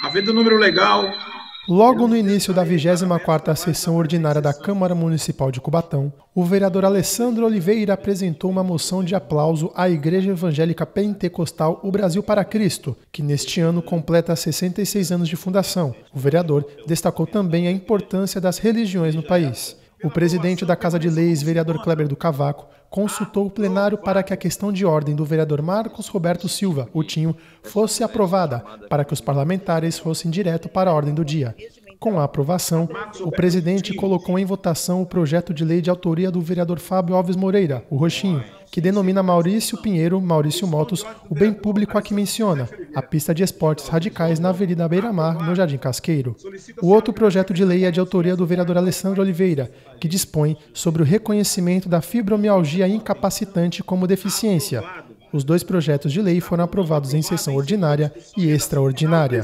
A número legal. Logo no início da 24ª sessão ordinária da Câmara Municipal de Cubatão, o vereador Alessandro Oliveira apresentou uma moção de aplauso à Igreja Evangélica Pentecostal O Brasil para Cristo, que neste ano completa 66 anos de fundação. O vereador destacou também a importância das religiões no país. O presidente da Casa de Leis, vereador Kleber do Cavaco, consultou o plenário para que a questão de ordem do vereador Marcos Roberto Silva, o Tinho, fosse aprovada, para que os parlamentares fossem direto para a ordem do dia. Com a aprovação, o presidente colocou em votação o projeto de lei de autoria do vereador Fábio Alves Moreira, o Roxinho, que denomina Maurício Pinheiro Maurício Motos o bem público a que menciona, a pista de esportes radicais na Avenida Beira-Mar, no Jardim Casqueiro. O outro projeto de lei é de autoria do vereador Alessandro Oliveira, que dispõe sobre o reconhecimento da fibromialgia incapacitante como deficiência. Os dois projetos de lei foram aprovados em sessão ordinária e extraordinária.